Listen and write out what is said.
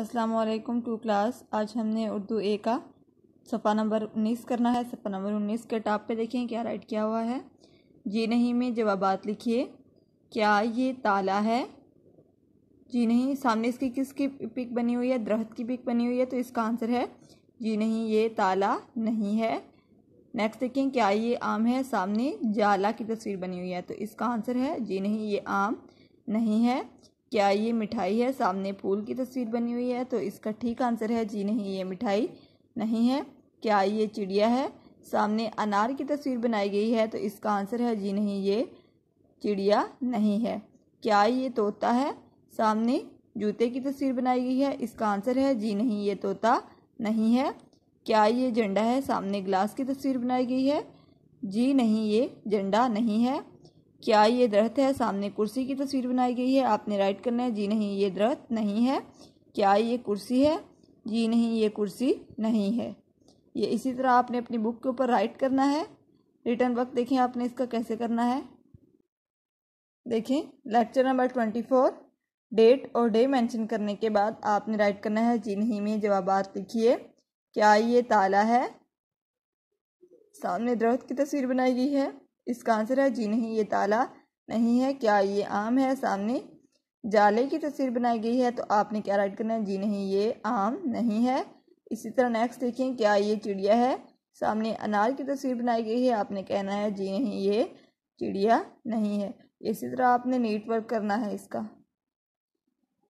अस्सलाम वालेकुम to class आज हमने उर्दू ए का सफ़ा नंबर उन्नीस करना है सफ़ा नंबर उन्नीस के टॉप पे देखें क्या राइट किया हुआ है जी नहीं में जवाबात लिखिए क्या ये ताला है जी नहीं सामने इसकी किसकी पिक बनी हुई है दरख्त की पिक बनी हुई है तो इसका आंसर है जी नहीं ये ताला नहीं है नेक्स्ट देखें क्या ये आम है सामने जाला की तस्वीर बनी हुई है तो इसका आंसर है जी नहीं ये आम नहीं है क्या ये मिठाई है सामने फूल की तस्वीर बनी हुई है तो इसका ठीक आंसर है जी नहीं ये मिठाई नहीं है क्या ये चिड़िया है सामने अनार की तस्वीर बनाई गई है तो इसका आंसर है जी नहीं ये चिड़िया नहीं है क्या ये तोता है सामने जूते की तस्वीर बनाई गई है इसका आंसर है जी नहीं ये तोता नहीं है क्या ये झंडा है सामने ग्लास की तस्वीर बनाई गई है जी नहीं ये झंडा नहीं है क्या ये दरख्त है सामने कुर्सी की तस्वीर बनाई गई है आपने राइट करना है जी नहीं ये दरख्त नहीं है क्या ये कुर्सी है जी नहीं ये कुर्सी नहीं है ये इसी तरह आपने अपनी बुक के ऊपर राइट करना है रिटर्न वक्त देखें आपने इसका कैसे करना है देखें lecture number twenty four date और डे मेंशन करने के बाद आपने राइट करना है जी नहीं में जवाब लिखिए क्या ये ताला है सामने दरख्त की तस्वीर बनाई गई है इसका आंसर है जी नहीं ये ताला नहीं है क्या ये आम है सामने जाले की तस्वीर बनाई गई है तो आपने क्या राइट करना है जी नहीं ये आम नहीं है इसी तरह नेक्स्ट देखें क्या ये चिड़िया है सामने अनार की तस्वीर बनाई गई है आपने कहना है जी नहीं ये चिड़िया नहीं है इसी तरह आपने नेटवर्क करना है इसका